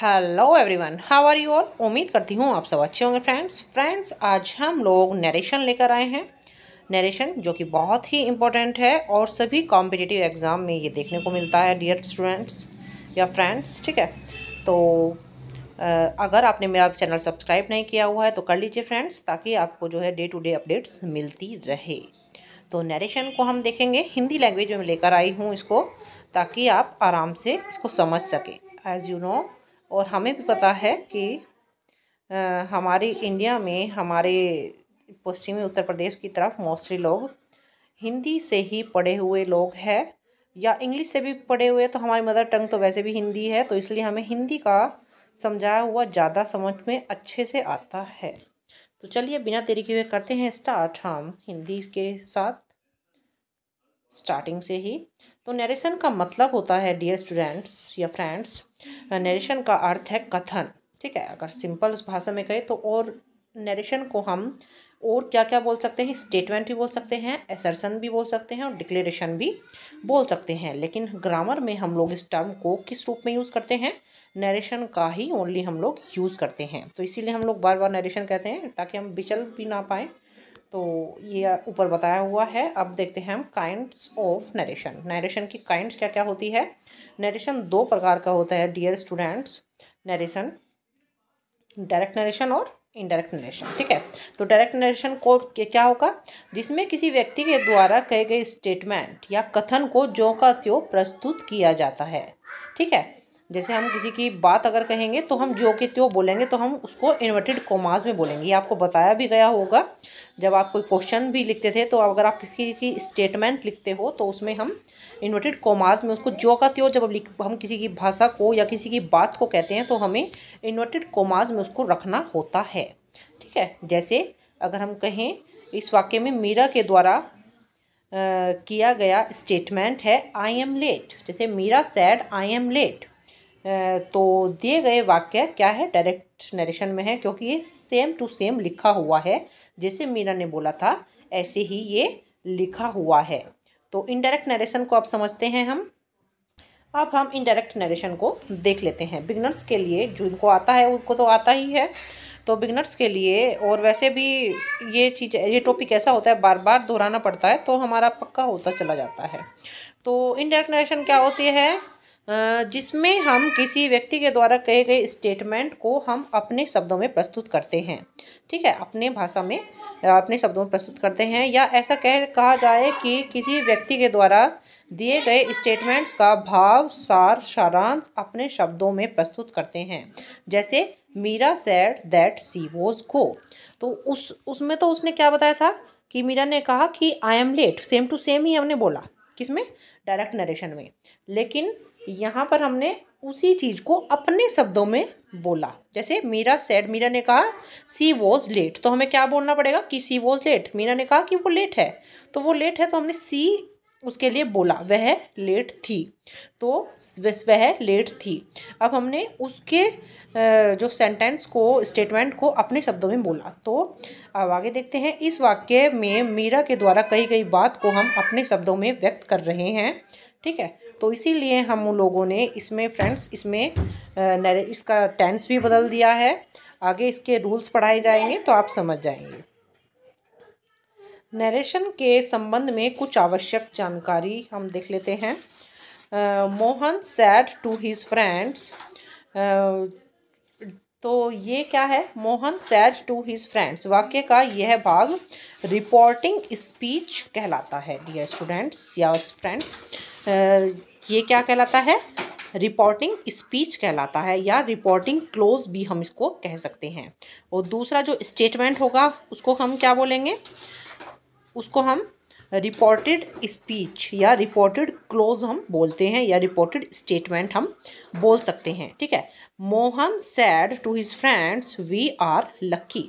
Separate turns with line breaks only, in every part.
hello everyone how are you all उम्मीद करती हूँ आप सब अच्छे होंगे फ्रेंड्स फ्रेंड्स आज हम लोग नरेशन लेकर आए हैं नरेशन जो कि बहुत ही इम्पोर्टेंट है और सभी कॉम्पिटिटिव एग्ज़ाम में ये देखने को मिलता है डियर स्टूडेंट्स या फ्रेंड्स ठीक है तो अगर आपने मेरा चैनल सब्सक्राइब नहीं किया हुआ है तो कर लीजिए फ्रेंड्स ताकि आपको जो है डे टू डे अपडेट्स मिलती रहे तो नरेशन को हम देखेंगे हिंदी लैंग्वेज में लेकर आई हूँ इसको ताकि आप आराम से इसको समझ सकें एज़ यू नो और हमें भी पता है कि आ, हमारी इंडिया में हमारे पश्चिमी उत्तर प्रदेश की तरफ मोस्टली लोग हिंदी से ही पढ़े हुए लोग हैं या इंग्लिश से भी पढ़े हुए तो हमारी मदर टंग तो वैसे भी हिंदी है तो इसलिए हमें हिंदी का समझाया हुआ ज़्यादा समझ में अच्छे से आता है तो चलिए बिना देरी के हुए करते हैं स्टार्ट हम हिंदी के साथ स्टार्टिंग से ही तो नरेशन का मतलब होता है डियर स्टूडेंट्स या फ्रेंड्स नरेशन का अर्थ है कथन ठीक है अगर सिंपल भाषा में कहें तो और नरेशन को हम और क्या क्या बोल सकते हैं स्टेटमेंट भी बोल सकते हैं एसर्सन भी बोल सकते हैं और डिक्लेरेशन भी बोल सकते हैं लेकिन ग्रामर में हम लोग इस टर्म को किस रूप में यूज़ करते हैं नरेशन का ही ओनली हम लोग यूज़ करते हैं तो इसीलिए हम लोग बार बार नरेशन कहते हैं ताकि हम बिचल भी ना पाएँ तो ये ऊपर बताया हुआ है अब देखते हैं हम काइंड्स ऑफ नरेशन नरेशन की काइंड्स क्या क्या होती है नरेशन दो प्रकार का होता है dear students narration direct narration और इनडायरेक्ट नरेशन ठीक है तो डायरेक्ट नरेशन को क्या होगा जिसमें किसी व्यक्ति के द्वारा कहे गए स्टेटमेंट या कथन को जो का त्यों प्रस्तुत किया जाता है ठीक है जैसे हम किसी की बात अगर कहेंगे तो हम जो के त्यो बोलेंगे तो हम उसको इन्वर्टेड कोमाज में बोलेंगे ये आपको बताया भी गया होगा जब आप कोई क्वेश्चन भी लिखते थे तो अगर आप किसी की स्टेटमेंट लिखते हो तो उसमें हम इन्वर्टेड कोमाज में उसको जो का त्यो जब हम किसी की भाषा को या किसी की बात को कहते हैं तो हमें इन्वर्टेड कोमाज में उसको रखना होता है ठीक है जैसे अगर हम कहें इस वाक्य में मीरा के द्वारा किया गया स्टेटमेंट है आई एम लेट जैसे Meera said I am late तो दिए गए वाक्य क्या है डायरेक्ट नरेशन में है क्योंकि ये सेम टू सेम लिखा हुआ है जैसे मीना ने बोला था ऐसे ही ये लिखा हुआ है तो इनडायरेक्ट नरेशन को आप समझते हैं हम अब हम इनडायरेक्ट नरेशन को देख लेते हैं बिगनर्स के लिए जो उनको आता है उनको तो आता ही है तो बिगनर्स के लिए और वैसे भी ये चीज़ ये टॉपिक ऐसा होता है बार बार दोहराना पड़ता है तो हमारा पक्का होता चला जाता है तो इनडायरेक्ट नरेशन क्या होती है जिसमें हम किसी व्यक्ति के द्वारा कहे गए स्टेटमेंट को हम अपने शब्दों में प्रस्तुत करते हैं ठीक है अपने भाषा में अपने शब्दों में प्रस्तुत करते हैं या ऐसा कह कहा जाए कि किसी व्यक्ति के द्वारा दिए गए स्टेटमेंट्स का भाव सार सारांश अपने शब्दों में प्रस्तुत करते हैं जैसे Meera said that she was go तो उस उसमें तो उसने क्या बताया था कि मीरा ने कहा कि I am late same to same ही हमने बोला किसमें डायरेक्ट नरेशन में लेकिन यहाँ पर हमने उसी चीज़ को अपने शब्दों में बोला जैसे मीरा सेड मीरा ने कहा सी वॉज लेट तो हमें क्या बोलना पड़ेगा कि सी वॉज लेट मीरा ने कहा कि वो लेट है तो वो लेट है तो हमने सी उसके लिए बोला वह लेट थी तो वह लेट थी अब हमने उसके जो सेंटेंस को स्टेटमेंट को अपने शब्दों में बोला तो अब आगे देखते हैं इस वाक्य में मीरा के द्वारा कही गई बात को हम अपने शब्दों में व्यक्त कर रहे हैं ठीक है तो इसीलिए हम लोगों ने इसमें फ्रेंड्स इसमें इसका टेंस भी बदल दिया है आगे इसके रूल्स पढ़ाए जाएंगे तो आप समझ जाएंगे नरेशन के संबंध में कुछ आवश्यक जानकारी हम देख लेते हैं Mohan said to his friends तो ये क्या है मोहन सैज टू हिज फ्रेंड्स वाक्य का यह भाग रिपोर्टिंग स्पीच कहलाता है डियर स्टूडेंट्स या फ्रेंड्स ये क्या कहलाता है रिपोर्टिंग स्पीच कहलाता है या रिपोर्टिंग क्लोज भी हम इसको कह सकते हैं और दूसरा जो स्टेटमेंट होगा उसको हम क्या बोलेंगे उसको हम रिपोर्टेड स्पीच या रिपोर्टेड क्लोज हम बोलते हैं या रिपोर्टेड स्टेटमेंट हम बोल सकते हैं ठीक है Mohan said to his friends we are lucky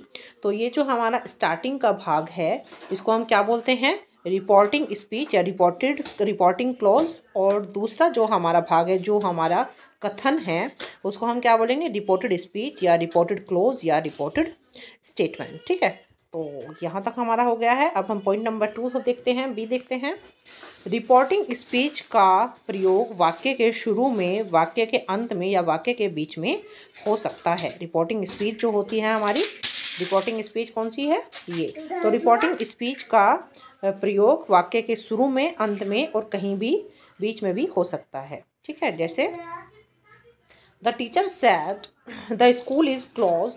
तो ये जो हमारा स्टार्टिंग का भाग है इसको हम क्या बोलते हैं रिपोर्टिंग स्पीच या रिपोर्टेड रिपोर्टिंग क्लॉज और दूसरा जो हमारा भाग है जो हमारा कथन है उसको हम क्या बोलेंगे रिपोर्टेड स्पीच या रिपोर्टेड क्लोज या रिपोर्टेड स्टेटमेंट ठीक है तो यहाँ तक हमारा हो गया है अब हम पॉइंट नंबर टू को देखते हैं बी देखते हैं रिपोर्टिंग स्पीच का प्रयोग वाक्य के शुरू में वाक्य के अंत में या वाक्य के बीच में हो सकता है रिपोर्टिंग स्पीच जो होती है हमारी रिपोर्टिंग स्पीच कौन सी है ये तो रिपोर्टिंग स्पीच का प्रयोग वाक्य के शुरू में अंत में और कहीं भी बीच में भी हो सकता है ठीक है जैसे the teacher said the school is close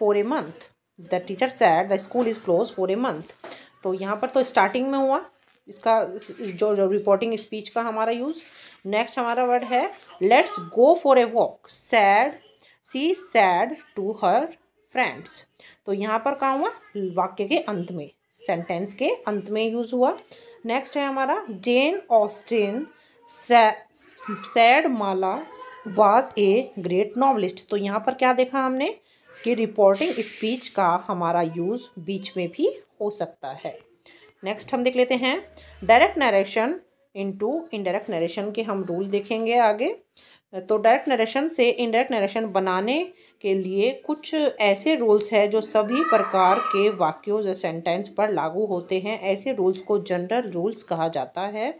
for a month the teacher said the school is close for a month तो यहाँ पर तो स्टार्टिंग में हुआ इसका जो, जो रिपोर्टिंग स्पीच का हमारा यूज़ नेक्स्ट हमारा वर्ड है let's go for a walk said she said to her friends तो यहाँ पर कहाँ हुआ वाक्य के अंत में सेंटेंस के अंत में यूज़ हुआ नेक्स्ट है हमारा Jane Austen said Mala was a great novelist तो यहाँ पर क्या देखा हमने कि रिपोर्टिंग स्पीच का हमारा यूज़ बीच में भी हो सकता है नेक्स्ट हम देख लेते हैं direct narration into indirect narration के हम रूल देखेंगे आगे तो डायरेक्ट नरेशन से इनडायरेक्ट नरेशन बनाने के लिए कुछ ऐसे रूल्स हैं जो सभी प्रकार के वाक्यों या सेंटेंस पर लागू होते हैं ऐसे रूल्स को जनरल रूल्स कहा जाता है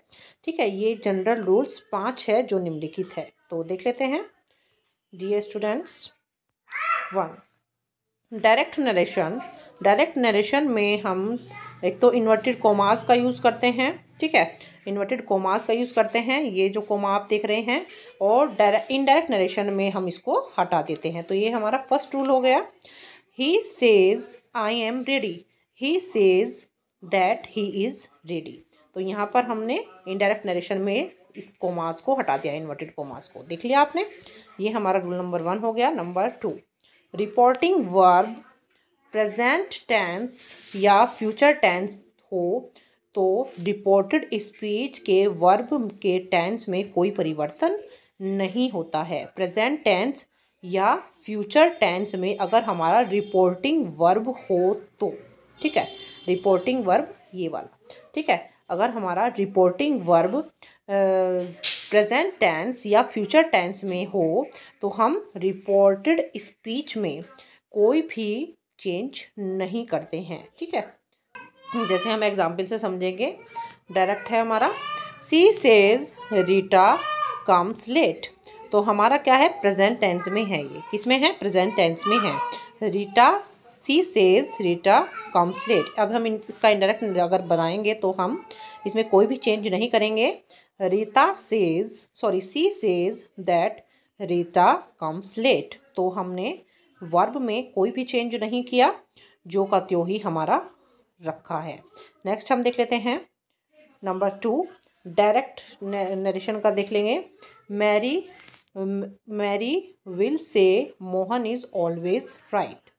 ठीक है ये जनरल रूल्स पाँच है जो निम्नलिखित है तो देख लेते हैं dear students one direct narration direct narration में हम एक तो इन्वर्टेड कोमास का यूज़ करते हैं ठीक है इन्वर्टेड कोमास का यूज़ करते हैं ये जो कोमा आप देख रहे हैं और डायरेक्ट इनडायरेक्ट नरेशन में हम इसको हटा देते हैं तो ये हमारा फर्स्ट रूल हो गया he says I am ready he says that he is ready तो यहाँ पर हमने इनडायरेक्ट नरेशन में इस कोमास को हटा दिया इन्वर्टेड कोमास को देख लिया आपने ये हमारा रूल नंबर वन हो गया number two reporting verb present tense या फ्यूचर टेंस हो तो रिपोर्टेड स्पीच के वर्ब के टेंस में कोई परिवर्तन नहीं होता है प्रेजेंट टेंस या फ्यूचर टेंस में अगर हमारा रिपोर्टिंग वर्ब हो तो ठीक है रिपोर्टिंग वर्ब ये वाला ठीक है अगर हमारा रिपोर्टिंग वर्ब प्रेजेंट टेंस या फ्यूचर टेंस में हो तो हम रिपोर्टेड स्पीच में कोई भी चेंज नहीं करते हैं ठीक है जैसे हम एग्जाम्पल से समझेंगे डायरेक्ट है हमारा she says Rita comes late तो हमारा क्या है प्रेजेंट टेंस में है ये किस में है प्रेजेंट टेंस में है Rita she says Rita comes late अब हम इसका इंडायरेक्ट अगर बनाएंगे तो हम इसमें कोई भी चेंज नहीं करेंगे Rita says sorry she says that Rita comes late तो हमने वर्ब में कोई भी चेंज नहीं किया जो का त्यो ही हमारा रखा है नेक्स्ट हम देख लेते हैं नंबर टू डायरेक्ट नरेशन का देख लेंगे Mary Mary will say Mohan is always right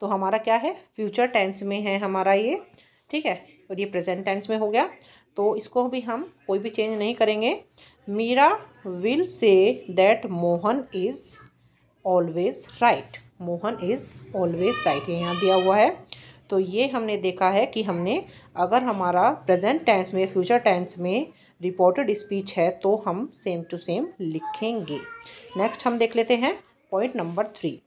तो हमारा क्या है फ्यूचर टेंस में है हमारा ये ठीक है और ये प्रेजेंट टेंस में हो गया तो इसको भी हम कोई भी चेंज नहीं करेंगे Meera will say that Mohan is always right Mohan is always right ये यहाँ दिया हुआ है तो ये हमने देखा है कि हमने अगर हमारा प्रेजेंट टेंस में फ्यूचर टेंस में रिपोर्टेड स्पीच है तो हम सेम टू सेम लिखेंगे नेक्स्ट हम देख लेते हैं पॉइंट नंबर थ्री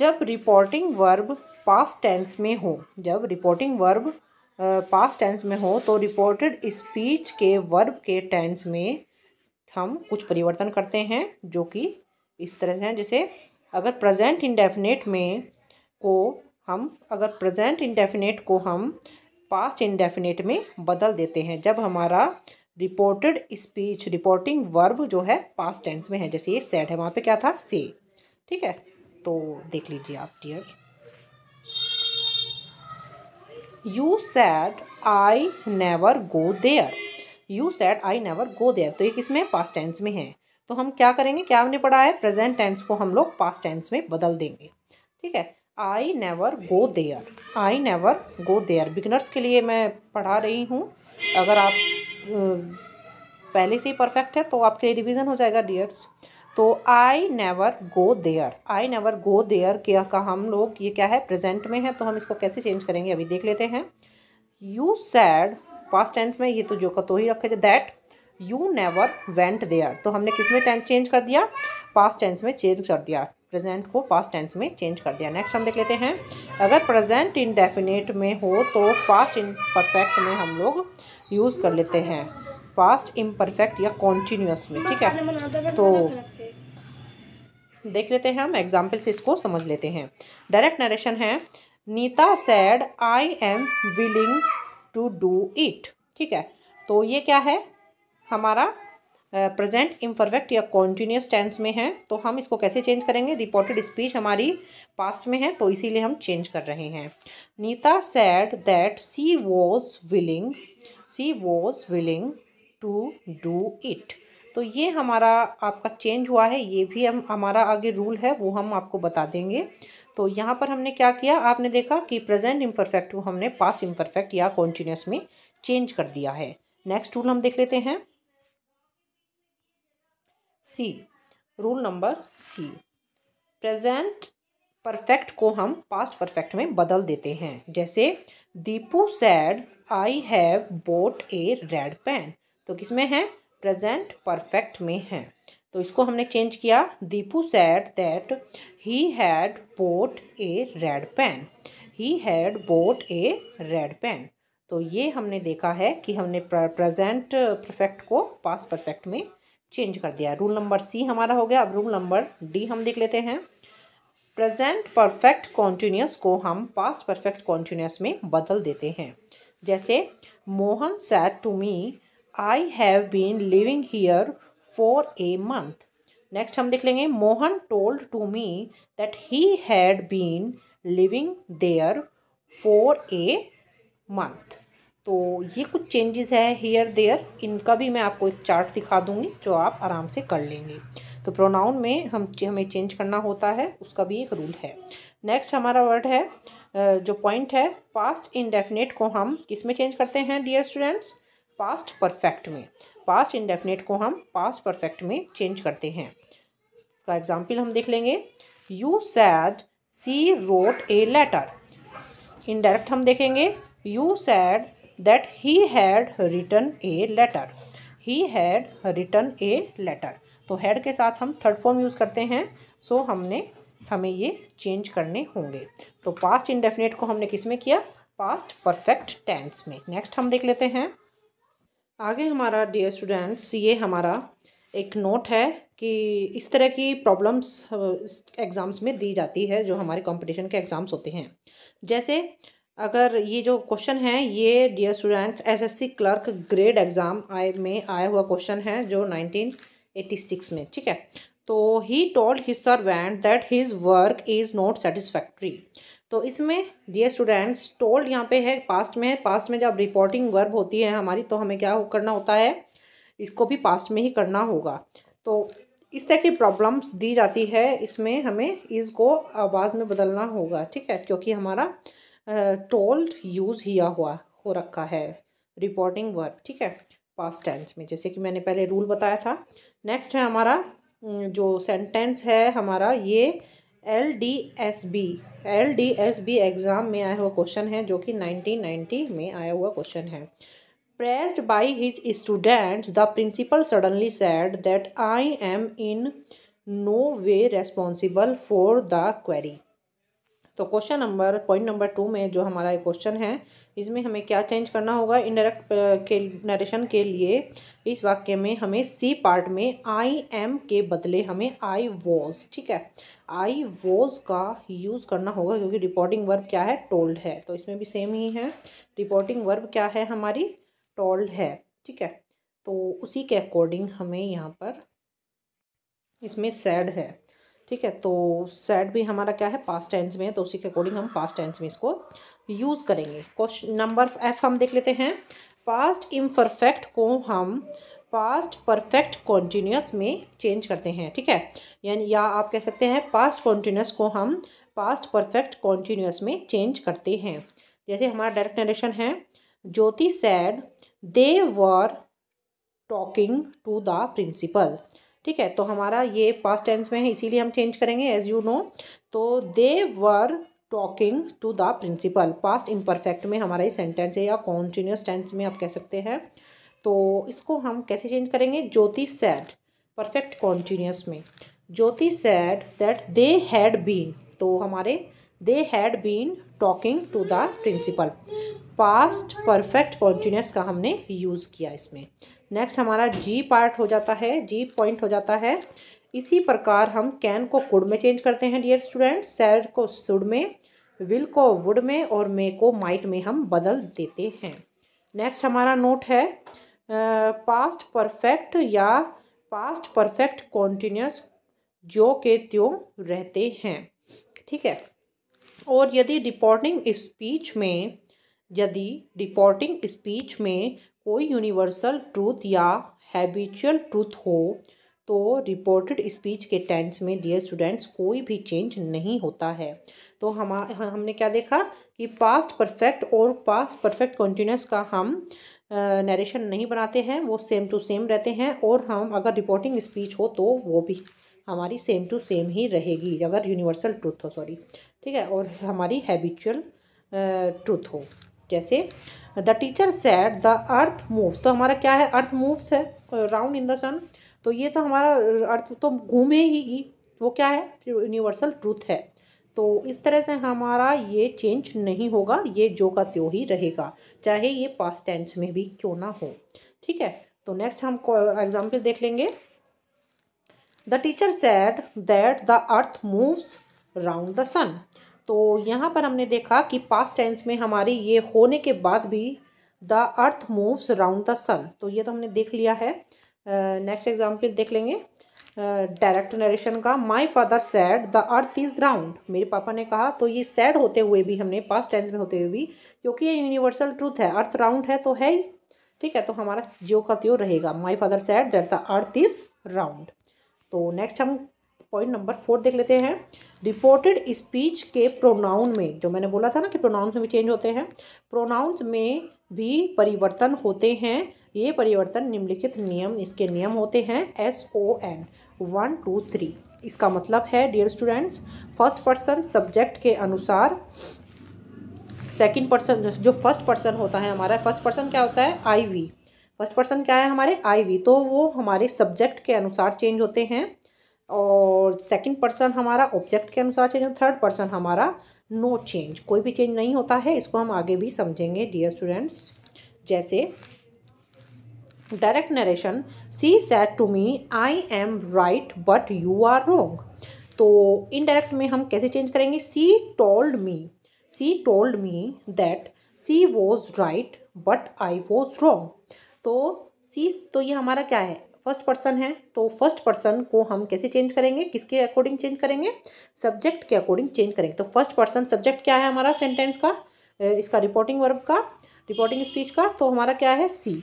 जब रिपोर्टिंग वर्ब पास्ट टेंस में हो जब रिपोर्टिंग वर्ब पास्ट टेंस में हो तो रिपोर्टेड स्पीच के वर्ब के टेंस में हम कुछ परिवर्तन करते हैं जो कि इस तरह से हैं जैसे अगर प्रजेंट इंडेफिनेट में को हम अगर प्रजेंट इंडेफिनेट को हम पास्ट इंडेफिनेट में बदल देते हैं जब हमारा रिपोर्टेड स्पीच रिपोर्टिंग वर्ब जो है पास्ट टेंस में है जैसे ये सेड है वहाँ पे क्या था से ठीक है तो देख लीजिए आप dear you said I never go there you said I never go there तो ये किसमें पास्ट टेंस में है तो हम क्या करेंगे क्या हमने पढ़ा है प्रेजेंट टेंस को हम लोग पास्ट टेंस में बदल देंगे ठीक है I never go there I never go there beginners के लिए मैं पढ़ा रही हूँ अगर आप पहले से ही परफेक्ट है तो आपके लिए रिविज़न हो जाएगा डियर्स तो I never go there I never go there क्या का हम लोग ये क्या है प्रेजेंट में है तो हम इसको कैसे चेंज करेंगे अभी देख लेते हैं यू सैड पास्ट टेंस में ये तो जो का तो ही रखे थे that you never went there तो हमने किस में टेंस चेंज कर दिया पास्ट टेंस में चेंज कर दिया प्रेजेंट को पास्ट टेंस में चेंज कर दिया नेक्स्ट हम देख लेते हैं अगर प्रेजेंट इनडेफिनेट में हो तो पास्ट परफेक्ट में हम लोग यूज़ कर लेते हैं पास्ट इम्परफेक्ट या कॉन्टीन्यूस में ठीक है तो, तो देख लेते हैं हम एग्जाम्पल से इसको समझ लेते हैं डायरेक्ट नरेशन है Neeta said I am willing to do it ठीक है तो ये क्या है हमारा प्रेजेंट इम्परफेक्ट या कॉन्टीन्यूस टेंस में है तो हम इसको कैसे चेंज करेंगे रिपोर्टेड स्पीच हमारी पास्ट में है तो इसीलिए हम चेंज कर रहे हैं Neeta said that she was willing she was willing to do it तो ये हमारा आपका चेंज हुआ है ये भी हम हमारा आगे रूल है वो हम आपको बता देंगे तो यहाँ पर हमने क्या किया आपने देखा कि प्रेजेंट इम्परफेक्ट को हमने पास्ट इम्परफेक्ट या कॉन्टीन्यूस में चेंज कर दिया है नेक्स्ट रूल हम देख लेते हैं C rule number C present perfect को हम पास्ट परफेक्ट में बदल देते हैं जैसे Deepu said I have bought a red pen तो किस में है प्रेजेंट परफेक्ट में है तो इसको हमने चेंज किया Deepu said that he had bought a red pen he had bought a red pen तो ये हमने देखा है कि हमने प्रेजेंट परफेक्ट को पास्ट परफेक्ट में चेंज कर दिया रूल नंबर सी हमारा हो गया अब रूल नंबर डी हम देख लेते हैं प्रेजेंट परफेक्ट कॉन्टीन्यूस को हम पास परफेक्ट कॉन्टीन्यूस में बदल देते हैं जैसे Mohan said to me I have been living here for a month next हम देख लेंगे Mohan told to me that he had been living there for a month तो ये कुछ चेंजेस है हेयर देयर इनका भी मैं आपको एक चार्ट दिखा दूंगी जो आप आराम से कर लेंगे तो प्रोनाउन में हम हमें चेंज करना होता है उसका भी एक रूल है नेक्स्ट हमारा वर्ड है जो पॉइंट है पास्ट इनडेफिनेट को हम किस में चेंज करते हैं डियर स्टूडेंट्स पास्ट परफेक्ट में पास्ट इनडेफिनेट को हम पास्ट परफेक्ट में चेंज करते हैं इसका एग्जाम्पल हम देख लेंगे you said she wrote a letter indirect हम देखेंगे you said that he had returned a letter he had returned a letter तो हैड के साथ हम थर्ड फॉर्म यूज़ करते हैं सो so हमने हमें ये चेंज करने होंगे तो पास्ट इंडेफिनेट को हमने किस में किया पास्ट परफेक्ट टेंस में नेक्स्ट हम देख लेते हैं आगे हमारा डियर स्टूडेंट्स ये हमारा एक नोट है कि इस तरह की प्रॉब्लम्स एग्ज़ाम्स uh, में दी जाती है जो हमारे कंपटीशन के एग्ज़ाम्स होते हैं जैसे अगर ये जो क्वेश्चन है ये dear students SSC clerk grade exam आए में आया हुआ क्वेश्चन है जो 1986 में ठीक है तो he told his servant that his work is not satisfactory तो इसमें डियर स्टूडेंट्स टोल्ड यहाँ पे है पास्ट में पास्ट में जब रिपोर्टिंग वर्ब होती है हमारी तो हमें क्या करना होता है इसको भी पास्ट में ही करना होगा तो इस तरह की प्रॉब्लम्स दी जाती है इसमें हमें इसको आवाज़ में बदलना होगा ठीक है क्योंकि हमारा टोल्ड यूज़ किया हुआ हो रखा है रिपोर्टिंग वर्ब ठीक है पास टेंस में जैसे कि मैंने पहले रूल बताया था नेक्स्ट है हमारा जो सेंटेंस है हमारा ये L D S B L D S B exam में आया हुआ क्वेश्चन है जो कि नाइनटीन नाइन्टी में आया हुआ क्वेश्चन है pressed by his students the principal suddenly said that I am in no way responsible for the query तो question number point number two में जो हमारा क्वेश्चन है इसमें हमें क्या चेंज करना होगा इनडायरेक्ट के नरेशन के लिए इस वाक्य में हमें सी पार्ट में आई एम के बदले हमें आई वॉज ठीक है आई वॉज का यूज़ करना होगा क्योंकि रिपोर्टिंग वर्ब क्या है टोल्ड है तो इसमें भी सेम ही है रिपोर्टिंग वर्ब क्या है हमारी टोल्ड है ठीक है तो उसी के अकॉर्डिंग हमें यहाँ पर इसमें सैड है ठीक है तो सेट भी हमारा क्या है पास्ट टेंस में है तो उसी के अकॉर्डिंग हम पास्ट टेंस में इसको यूज़ करेंगे क्वेश्चन नंबर एफ हम देख लेते हैं पास्ट इम्परफेक्ट को हम पास्ट परफेक्ट कॉन्टीन्यूस में चेंज करते हैं ठीक है यानी या आप कह सकते हैं पास्ट कॉन्टीन्यूस को हम पास्ट परफेक्ट कॉन्टीन्यूस में चेंज करते हैं जैसे हमारा डायरेक्ट नरेशन है Jyoti said they were talking to the principal ठीक है तो हमारा ये पास्ट टेंस में है इसीलिए हम चेंज करेंगे एज यू नो तो they were talking to the principal past imperfect में हमारा ये सेंटेंस है या कॉन्टीन्यूस टेंस में आप कह सकते हैं तो इसको हम कैसे चेंज करेंगे ज्योति सैड परफेक्ट कॉन्टीन्यूस में Jyoti said that they had been तो हमारे they had been talking to the principal past perfect continuous का हमने यूज़ किया इसमें नेक्स्ट हमारा जी पार्ट हो जाता है जी पॉइंट हो जाता है इसी प्रकार हम कैन को कुड में चेंज करते हैं डियर स्टूडेंट सैड को सुड में विल को वुड में और मे को माइट में हम बदल देते हैं नेक्स्ट हमारा नोट है पास्ट परफेक्ट या पास्ट परफेक्ट कॉन्टीन्यूस जो के त्यों रहते हैं ठीक है और यदि रिपोर्टिंग स्पीच में यदि रिपोर्टिंग स्पीच में कोई यूनिवर्सल ट्रूथ या हैबिचुअल ट्रूथ हो तो रिपोर्टेड स्पीच के टेंस में डियर स्टूडेंट्स कोई भी चेंज नहीं होता है तो हम हमने क्या देखा कि पास्ट परफेक्ट और पास्ट परफेक्ट कंटिन्यूस का हम नरेशन नहीं बनाते हैं वो सेम टू सेम रहते हैं और हम अगर रिपोर्टिंग स्पीच हो तो वो भी हमारी सेम टू सेम ही रहेगी अगर यूनिवर्सल ट्रूथ हो सॉरी ठीक है और हमारी हैबिचुअल ट्रूथ हो जैसे the teacher said the earth moves तो हमारा क्या है अर्थ मूव्स है राउंड इन द सन तो ये तो हमारा अर्थ तो घूमे ही वो क्या है यूनिवर्सल ट्रूथ है तो इस तरह से हमारा ये चेंज नहीं होगा ये जो का त्यो ही रहेगा चाहे ये पास टेंस में भी क्यों ना हो ठीक है तो नेक्स्ट हम एग्जाम्पल देख लेंगे the teacher said that the earth moves round the sun तो यहाँ पर हमने देखा कि पास्ट टेंस में हमारे ये होने के बाद भी the earth moves round the sun तो ये तो हमने देख लिया है नेक्स्ट uh, एग्जाम्पल देख लेंगे डायरेक्ट uh, नरेशन का my father said the earth is round मेरे पापा ने कहा तो ये सैड होते हुए भी हमने पास्ट टेंस में होते हुए भी क्योंकि ये यूनिवर्सल ट्रूथ है अर्थ राउंड है तो है ही ठीक है तो हमारा ज्यो का त्यो रहेगा my father said that the earth is round तो नेक्स्ट हम पॉइंट नंबर फोर देख लेते हैं रिपोर्टेड स्पीच के प्रोनाउन में जो मैंने बोला था ना कि प्रोनाउंस में भी चेंज होते हैं प्रोनाउंस में भी परिवर्तन होते हैं ये परिवर्तन निम्नलिखित नियम इसके नियम होते हैं S O N one two three इसका मतलब है dear students first person subject के अनुसार सेकंड पर्सन जो फर्स्ट पर्सन होता है हमारा फर्स्ट पर्सन क्या होता है आई वी फर्स्ट पर्सन क्या है हमारे आई वी तो वो हमारे सब्जेक्ट के अनुसार चेंज होते हैं और सेकंड पर्सन हमारा ऑब्जेक्ट के अनुसार चेंज होता थर्ड पर्सन हमारा नो चेंज कोई भी चेंज नहीं होता है इसको हम आगे भी समझेंगे डियर स्टूडेंट्स जैसे direct narration she said to me I am right but you are wrong तो इनडायरेक्ट में हम कैसे चेंज करेंगे she told me she told me that she was right but I was wrong तो she तो ये हमारा क्या है फर्स्ट पर्सन है तो फर्स्ट पर्सन को हम कैसे चेंज करेंगे किसके अकॉर्डिंग चेंज करेंगे सब्जेक्ट के अकॉर्डिंग चेंज करेंगे तो फर्स्ट पर्सन सब्जेक्ट क्या है हमारा सेंटेंस का इसका रिपोर्टिंग वर्ब का रिपोर्टिंग स्पीच का तो हमारा क्या है सी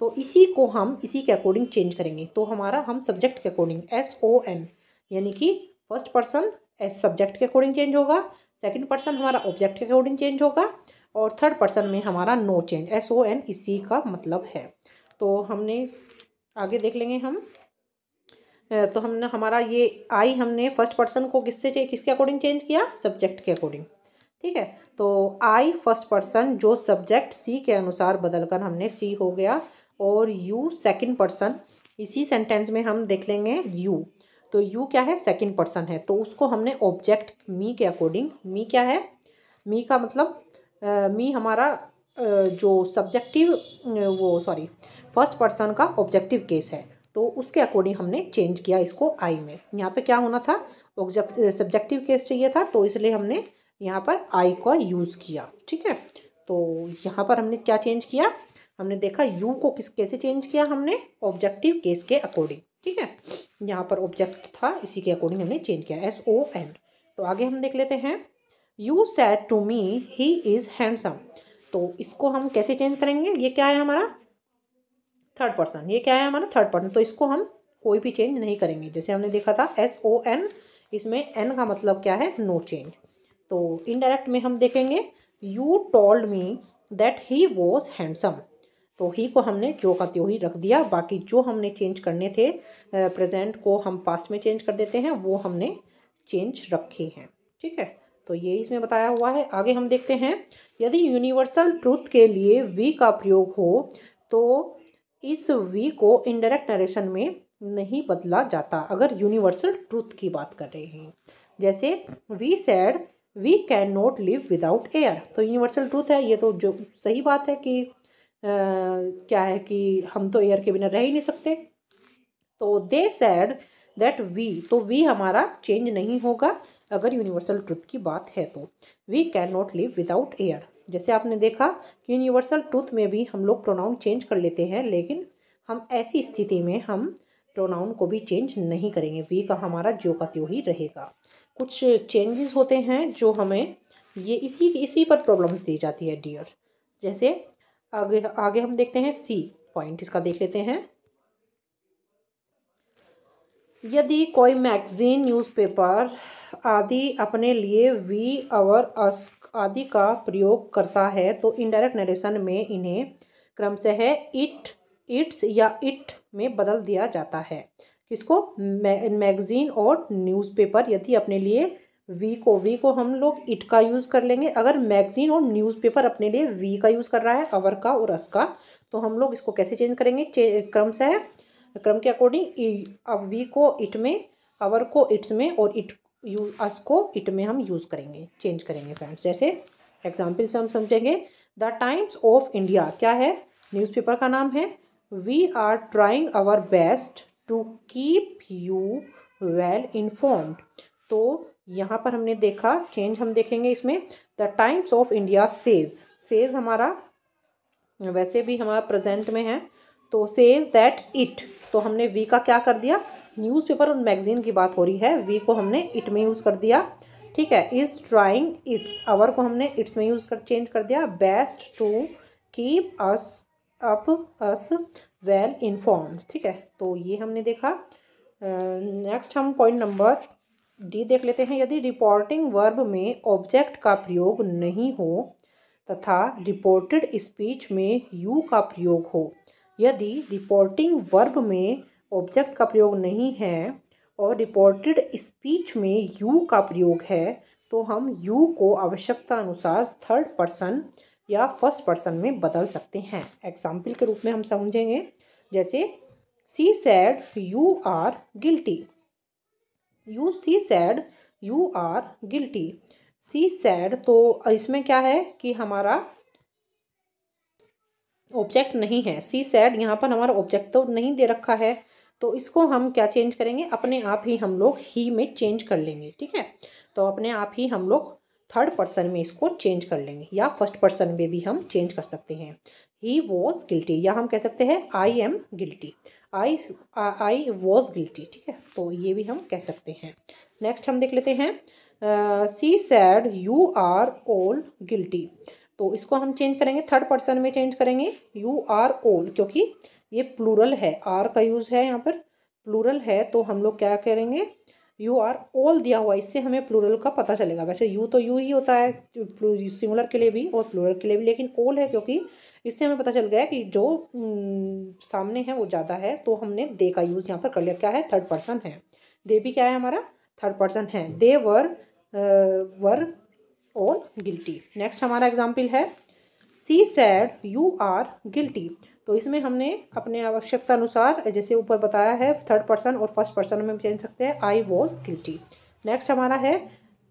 तो इसी को हम इसी के अकॉर्डिंग चेंज करेंगे तो हमारा हम सब्जेक्ट के अकॉर्डिंग एस ओ एन यानी कि फर्स्ट पर्सन एस सब्जेक्ट के अकॉर्डिंग चेंज होगा सेकंड पर्सन हमारा ऑब्जेक्ट के अकॉर्डिंग चेंज होगा और थर्ड पर्सन में हमारा no change S O N इसी का मतलब है तो हमने आगे देख लेंगे हम तो हमने हमारा ये आई हमने फर्स्ट पर्सन को किससे किसके अकॉर्डिंग चेंज किया सब्जेक्ट के अकॉर्डिंग ठीक है तो आई फर्स्ट पर्सन जो सब्जेक्ट सी के अनुसार बदलकर हमने सी हो गया और यू सेकंड पर्सन इसी सेंटेंस में हम देख लेंगे यू तो यू क्या है सेकंड पर्सन है तो उसको हमने ऑब्जेक्ट मी के अकॉर्डिंग मी क्या है मी का मतलब मी मी हमारा uh, जो सब्जेक्टिव वो सॉरी फर्स्ट पर्सन का ऑब्जेक्टिव केस है तो उसके अकॉर्डिंग हमने चेंज किया इसको आई में यहाँ पे क्या होना था सब्जेक्टिव केस चाहिए था तो इसलिए हमने यहाँ पर आई का यूज़ किया ठीक है तो यहाँ पर हमने क्या चेंज किया हमने देखा यू को किस कैसे चेंज किया हमने ऑब्जेक्टिव केस के अकॉर्डिंग ठीक है यहाँ पर ऑब्जेक्ट था इसी के अकॉर्डिंग हमने चेंज किया एस ओ एन तो आगे हम देख लेते हैं you said to me he is handsome तो इसको हम कैसे चेंज करेंगे ये क्या है हमारा थर्ड पर्सन ये क्या है हमारा थर्ड पर्सन तो इसको हम कोई भी चेंज नहीं करेंगे जैसे हमने देखा था एस ओ एन इसमें एन का मतलब क्या है नो चेंज तो इनडायरेक्ट में हम देखेंगे you told me that he was handsome तो ही को हमने जो का त्यो ही रख दिया बाकी जो हमने चेंज करने थे प्रेजेंट को हम पास्ट में चेंज कर देते हैं वो हमने चेंज रखे हैं ठीक है तो ये इसमें बताया हुआ है आगे हम देखते हैं यदि यूनिवर्सल ट्रूथ के लिए वी का प्रयोग हो तो इस वी को इनडायरेक्ट नरेशन में नहीं बदला जाता अगर यूनिवर्सल ट्रूथ की बात कर रहे हैं जैसे we said we can not live without air तो यूनिवर्सल ट्रूथ है ये तो जो सही बात है कि आ, क्या है कि हम तो एयर के बिना रह ही नहीं सकते तो दे सैड दैट वी तो वी हमारा चेंज नहीं होगा अगर यूनिवर्सल ट्रूथ की बात है तो we can not live without air जैसे आपने देखा कि यूनिवर्सल ट्रूथ में भी हम लोग प्रोनाउन चेंज कर लेते हैं लेकिन हम ऐसी स्थिति में हम प्रोनाउन को भी चेंज नहीं करेंगे वी का हमारा ज्यो का त्यो ही रहेगा कुछ चेंजेस होते हैं जो हमें ये इसी इसी पर प्रॉब्लम्स दी जाती है डियर जैसे आगे आगे हम देखते हैं सी पॉइंट इसका देख लेते हैं यदि कोई मैगजीन न्यूज़पेपर आदि अपने लिए वी और अस आदि का प्रयोग करता है तो इनडायरेक्ट नरेशन में इन्हें क्रमशः इट इट्स या इट में बदल दिया जाता है किसको मैगजीन और न्यूज़पेपर यदि अपने लिए वी को वी को हम लोग इट का यूज़ कर लेंगे अगर मैगजीन और न्यूज़पेपर अपने लिए वी का यूज़ कर रहा है अवर का और अस का तो हम लोग इसको कैसे चेंज करेंगे चे, क्रम से है क्रम के अकॉर्डिंग अब वी को इट में अवर को इट्स में और इट यू अस को इट में हम यूज़ करेंगे चेंज करेंगे फ्रेंड्स जैसे एग्जाम्पल से हम समझेंगे द टाइम्स ऑफ इंडिया क्या है न्यूज़पेपर का नाम है we are trying our best to keep you well informed तो यहाँ पर हमने देखा चेंज हम देखेंगे इसमें the Times of India says says हमारा वैसे भी हमारा प्रेजेंट में है तो सेज दैट इट तो हमने वी का क्या कर दिया न्यूज़पेपर और मैगजीन की बात हो रही है वी को हमने इट में यूज़ कर दिया ठीक है इज़ ट्राइंग इट्स आवर को हमने इट्स में यूज़ कर चेंज कर दिया best to keep us up us well inform ठीक है तो ये हमने देखा नेक्स्ट uh, हम पॉइंट नंबर डी देख लेते हैं यदि रिपोर्टिंग वर्ब में ऑब्जेक्ट का प्रयोग नहीं हो तथा रिपोर्टेड स्पीच में यू का प्रयोग हो यदि रिपोर्टिंग वर्ब में ऑब्जेक्ट का प्रयोग नहीं है और रिपोर्टेड स्पीच में यू का प्रयोग है तो हम यू को आवश्यकता अनुसार थर्ड पर्सन या फर्स्ट पर्सन में बदल सकते हैं एग्जाम्पल के रूप में हम समझेंगे जैसे she said you are guilty you she said you are guilty she said तो इसमें क्या है कि हमारा ऑब्जेक्ट नहीं है सी सैड यहाँ पर हमारा ऑब्जेक्ट तो नहीं दे रखा है तो इसको हम क्या चेंज करेंगे अपने आप ही हम लोग ही में चेंज कर लेंगे ठीक है तो अपने आप ही हम लोग थर्ड पर्सन में इसको चेंज कर लेंगे या फर्स्ट पर्सन में भी हम चेंज कर सकते हैं ही वॉज गिल्टी या हम कह सकते हैं I am guilty I I was guilty ठीक है तो ये भी हम कह सकते हैं नेक्स्ट हम देख लेते हैं she said you are all guilty तो इसको हम चेंज करेंगे थर्ड पर्सन में चेंज करेंगे यू आर ओल क्योंकि ये प्लूरल है आर का यूज़ है यहाँ पर प्लूरल है तो हम लोग क्या करेंगे यू आर ऑल दिया हुआ इससे हमें प्लूरल का पता चलेगा वैसे यू तो यू ही होता है सिमुलर के लिए भी और प्लूरल के लिए भी लेकिन ऑल है क्योंकि इससे हमें पता चल गया कि जो हम्म, सामने है वो ज़्यादा है तो हमने दे का यूज़ यहाँ पर कर लिया क्या है थर्ड पर्सन है दे भी क्या है हमारा थर्ड पर्सन है they were were all guilty next हमारा एग्जाम्पल है she said you are guilty तो इसमें हमने अपने आवश्यकता अनुसार जैसे ऊपर बताया है थर्ड पर्सन और फर्स्ट पर्सन में चेंज सकते हैं आई वॉज गिल्टी नेक्स्ट हमारा है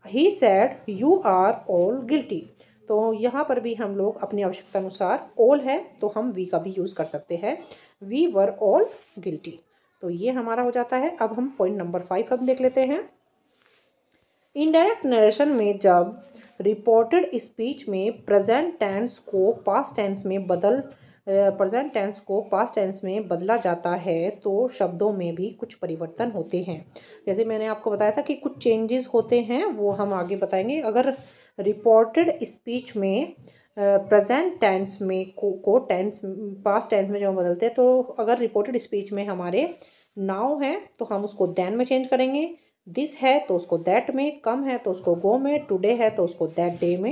he said you are all guilty तो यहाँ पर भी हम लोग अपनी आवश्यकता अनुसार ऑल है तो हम वी का भी यूज़ कर सकते हैं वी वर ऑल गिल्टी तो ये हमारा हो जाता है अब हम पॉइंट नंबर फाइव हम देख लेते हैं इनडायरेक्ट नरेशन में जब रिपोर्टेड स्पीच में प्रेजेंट टेंस को पास्ट टेंस में बदल प्रेजेंट टेंस को पास्ट टेंस में बदला जाता है तो शब्दों में भी कुछ परिवर्तन होते हैं जैसे मैंने आपको बताया था कि कुछ चेंजेस होते हैं वो हम आगे बताएंगे अगर रिपोर्टेड स्पीच में प्रेजेंट टेंस में को को टेंस पास्ट टेंस में जब हम बदलते हैं तो अगर रिपोर्टेड स्पीच में हमारे नाव है तो हम उसको दैन में चेंज करेंगे दिस है तो उसको दैट में कम है तो उसको गो में टुडे है तो उसको दैट डे में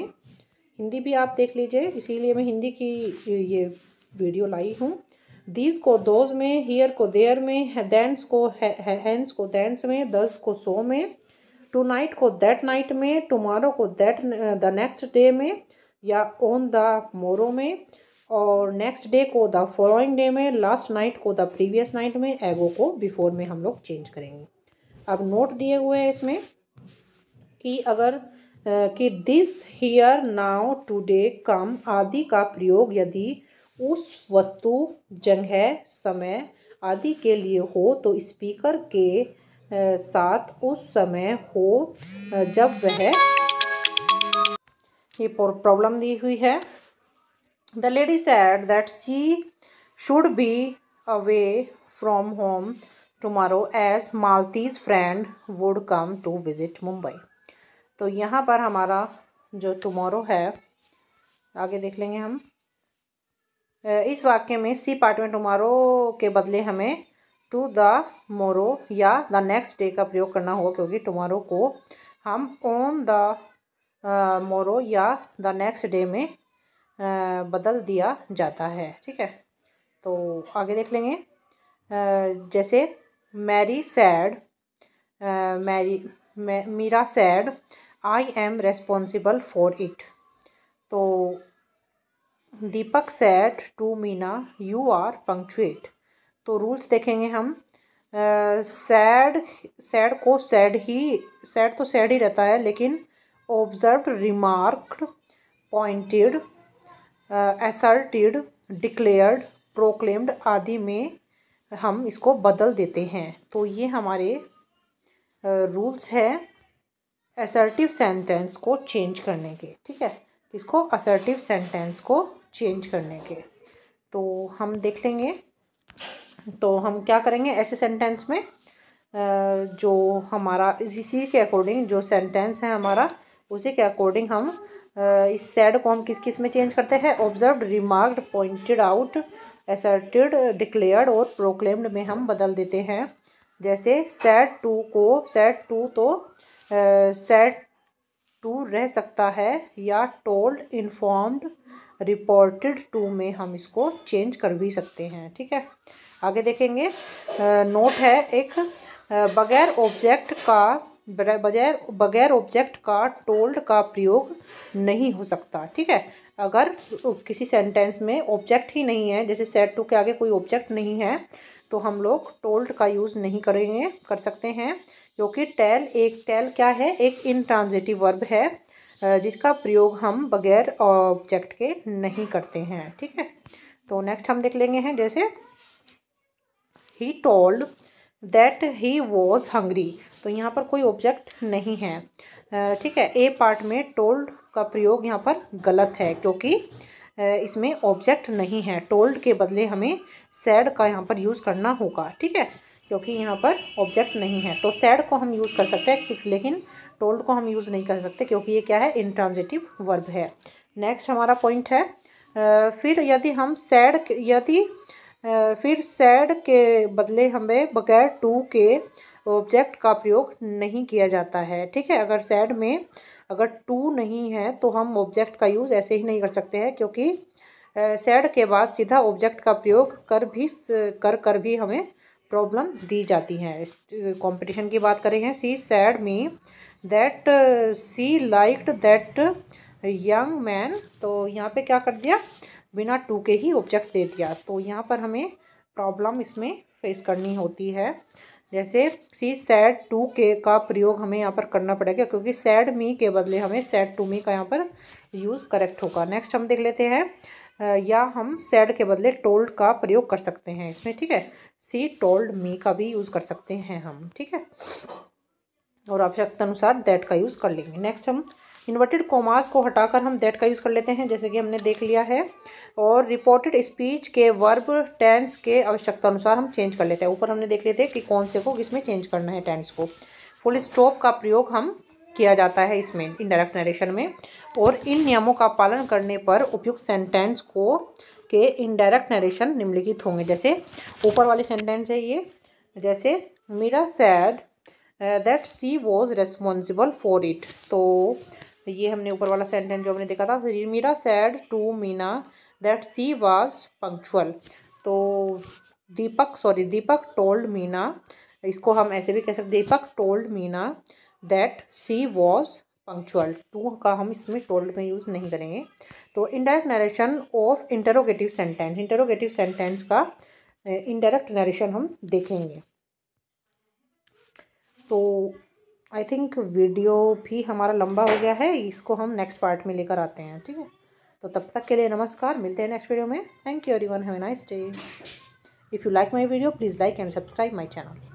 हिंदी भी आप देख लीजिए इसीलिए मैं हिंदी की ये वीडियो लाई हूँ दीज को दोज में हियर को देयर में देंस को हैंस को दैंस में दस को सो में टू नाइट को दैट नाइट में टुमारो को दैट द नेक्स्ट डे में या ऑन द मोरो में और नेक्स्ट डे को द फॉलोइंग डे में लास्ट नाइट को द प्रीवियस नाइट में एगो को बिफोर में हम लोग चेंज करेंगे अब नोट दिए हुए हैं इसमें कि अगर कि this here now today come आदि का प्रयोग यदि उस वस्तु जगह समय आदि के लिए हो तो स्पीकर के साथ उस समय हो जब वह ये प्रॉब्लम दी हुई है the lady said that she should be away from home tomorrow as Malti's friend would come to visit Mumbai तो यहाँ पर हमारा जो टमोरो है आगे देख लेंगे हम इस वाक्य में सी पार्ट में टुमारो के बदले हमें टू द मोरो या द नेक्स्ट डे का प्रयोग करना होगा क्योंकि टुमारो को हम ऑन द मोरो या द नेक्स्ट डे में बदल दिया जाता है ठीक है तो आगे देख लेंगे जैसे Mary said Mary Meera said I am responsible for it तो Deepak said to Meena you are punctuate तो रूल्स देखेंगे हम सैड सैड को सैड ही सैड तो सैड ही रहता है लेकिन observe remarked pointed asserted declared proclaimed आदि में हम इसको बदल देते हैं तो ये हमारे रूल्स uh, है असर्टिव सेंटेंस को चेंज करने के ठीक है इसको असर्टिव सेंटेंस को चेंज करने के तो हम देख लेंगे तो हम क्या करेंगे ऐसे सेंटेंस में जो हमारा इसी के अकॉर्डिंग जो सेंटेंस है हमारा उसी के अकॉर्डिंग हम इस सैड को हम किस किस में चेंज करते हैं observe remarked pointed out asserted declared और प्रोक्लेम्ड में हम बदल देते हैं जैसे सैड टू को सैड टू तो सैड टू रह सकता है या टोल्ड इन्फॉर्म्ड रिपोर्टेड टू में हम इसको चेंज कर भी सकते हैं ठीक है आगे देखेंगे नोट है एक बगैर ऑब्जेक्ट का बगैर बगैर ऑब्जेक्ट का टोल्ड का प्रयोग नहीं हो सकता ठीक है अगर किसी सेंटेंस में ऑब्जेक्ट ही नहीं है जैसे सेट टू के आगे कोई ऑब्जेक्ट नहीं है तो हम लोग टोल्ड का यूज़ नहीं करेंगे कर सकते हैं क्योंकि टेल एक टेल क्या है एक ट्रांजेटिव वर्ब है जिसका प्रयोग हम बगैर ऑब्जेक्ट के नहीं करते हैं ठीक है तो नेक्स्ट हम देख लेंगे हैं जैसे he told that he was hungry तो यहाँ पर कोई ऑब्जेक्ट नहीं है ठीक है ए पार्ट में टोल्ड का प्रयोग यहाँ पर गलत है क्योंकि इसमें ऑब्जेक्ट नहीं है टोल्ड के बदले हमें सैड का यहाँ पर यूज़ करना होगा ठीक है क्योंकि यहाँ पर ऑब्जेक्ट नहीं है तो सैड को हम यूज़ कर सकते हैं लेकिन टोल्ड को हम यूज़ नहीं कर सकते क्योंकि ये क्या है इंट्रांजिटिव वर्ब है नेक्स्ट हमारा पॉइंट है फिर यदि हम सैड यदि फिर सैड के बदले हमें बगैर टू के ऑब्जेक्ट का प्रयोग नहीं किया जाता है ठीक है अगर सैड में अगर टू नहीं है तो हम ऑब्जेक्ट का यूज़ ऐसे ही नहीं कर सकते हैं क्योंकि सैड के बाद सीधा ऑब्जेक्ट का प्रयोग कर भी कर कर भी हमें प्रॉब्लम दी जाती है कंपटीशन की बात करें हैं सी सैड में that she liked that young man तो यहाँ पे क्या कर दिया बिना टू के ही ऑब्जेक्ट दे दिया तो यहाँ पर हमें प्रॉब्लम इसमें फेस करनी होती है जैसे सी सैड टू के का प्रयोग हमें यहाँ पर करना पड़ेगा क्योंकि सैड मी के बदले हमें सैड टू मी का यहाँ पर यूज़ करेक्ट होगा नेक्स्ट हम देख लेते हैं या हम सैड के बदले टोल्ड का प्रयोग कर सकते हैं इसमें ठीक है सी टोल्ड मी का भी यूज़ कर सकते हैं हम ठीक है और आवश्यकता अनुसार दैट का यूज़ कर लेंगे नेक्स्ट हम इन्वर्टेड कोमास को हटाकर हम दैट का यूज़ कर लेते हैं जैसे कि हमने देख लिया है और रिपोर्टेड स्पीच के वर्ब टेंस के आवश्यकता अनुसार हम चेंज कर लेते हैं ऊपर हमने देख लेते हैं कि कौन से को किसमें चेंज करना है टेंस को फुल स्टॉप का प्रयोग हम किया जाता है इसमें इनडायरेक्ट नरेशन में और इन नियमों का पालन करने पर उपयुक्त सेंटेंस को के इनडायरेक्ट नरेशन निम्नलिखित होंगे जैसे ऊपर वाली सेंटेंस है ये जैसे Meera said that she was responsible for it तो ये हमने ऊपर वाला सेंटेंस जो हमने देखा था Meera said to Meena that she was punctual तो दीपक सॉरी दीपक टोल्ड मीना इसको हम ऐसे भी कह सकते Deepak told Meena that she was punctual to का हम इसमें टोल्ड में यूज़ नहीं करेंगे तो indirect narration of interrogative sentence interrogative sentence का इनडायरेक्ट uh, नरेशन हम देखेंगे तो आई थिंक वीडियो भी हमारा लंबा हो गया है इसको हम नेक्स्ट पार्ट में लेकर आते हैं ठीक है तो तब तक के लिए नमस्कार मिलते हैं नेक्स्ट वीडियो में thank you everyone have a nice day if you like my video please like and subscribe my channel